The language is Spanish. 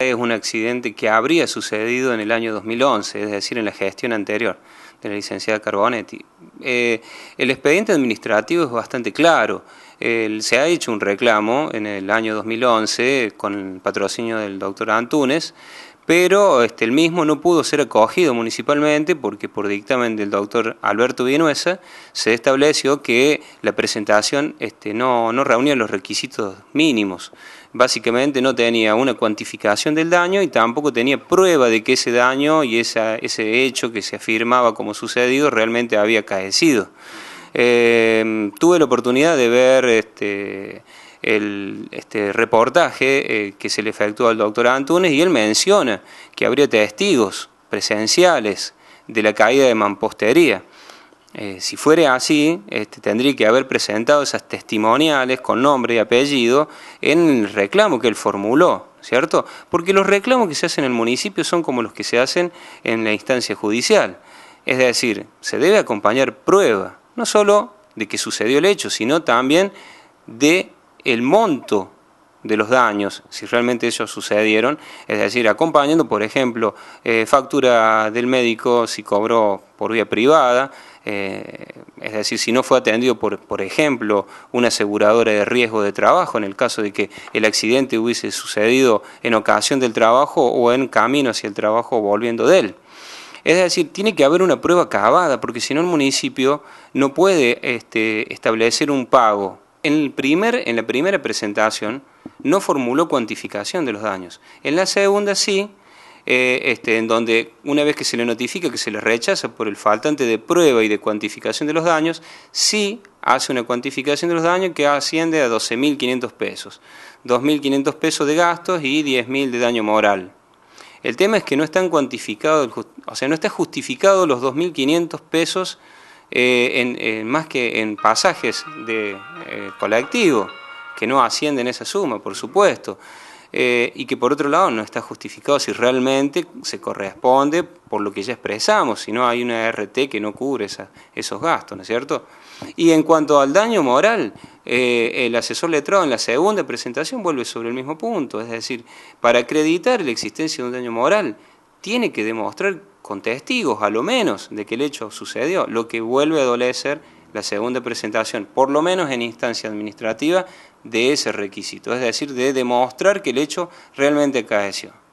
Es un accidente que habría sucedido en el año 2011, es decir, en la gestión anterior de la licenciada Carbonetti. Eh, el expediente administrativo es bastante claro. se ha hecho un reclamo en el año 2011 con el patrocinio del doctor Antunes pero este, el mismo no pudo ser acogido municipalmente porque por dictamen del doctor Alberto Vinuesa se estableció que la presentación este, no, no reunía los requisitos mínimos. Básicamente no tenía una cuantificación del daño y tampoco tenía prueba de que ese daño y ese hecho que se afirmaba como sucedido realmente había caecido. Eh, tuve la oportunidad de ver... Este, el este, reportaje eh, que se le efectuó al doctor Antunes y él menciona que habría testigos presenciales de la caída de mampostería. Eh, si fuera así, este, tendría que haber presentado esas testimoniales con nombre y apellido en el reclamo que él formuló, ¿cierto? Porque los reclamos que se hacen en el municipio son como los que se hacen en la instancia judicial. Es decir, se debe acompañar prueba, no solo de que sucedió el hecho, sino también de el monto de los daños, si realmente ellos sucedieron, es decir, acompañando, por ejemplo, eh, factura del médico si cobró por vía privada, eh, es decir, si no fue atendido por, por ejemplo, una aseguradora de riesgo de trabajo, en el caso de que el accidente hubiese sucedido en ocasión del trabajo o en camino hacia el trabajo volviendo de él. Es decir, tiene que haber una prueba acabada, porque si no el municipio no puede este, establecer un pago en, primer, en la primera presentación no formuló cuantificación de los daños. En la segunda sí, eh, este, en donde una vez que se le notifica que se le rechaza por el faltante de prueba y de cuantificación de los daños, sí hace una cuantificación de los daños que asciende a 12.500 pesos, 2.500 pesos de gastos y 10.000 de daño moral. El tema es que no están cuantificados, o sea, no está justificado los 2.500 pesos eh, eh, más que en pasajes de eh, colectivo, que no ascienden esa suma, por supuesto, y que por otro lado no está justificado si realmente se corresponde por lo que ya expresamos, si no hay una RT que no cubre esos gastos, ¿no es cierto? Y en cuanto al daño moral, el asesor letrado en la segunda presentación vuelve sobre el mismo punto, es decir, para acreditar la existencia de un daño moral, tiene que demostrar con testigos a lo menos de que el hecho sucedió, lo que vuelve a adolecer la segunda presentación, por lo menos en instancia administrativa, de ese requisito, es decir, de demostrar que el hecho realmente acaeció.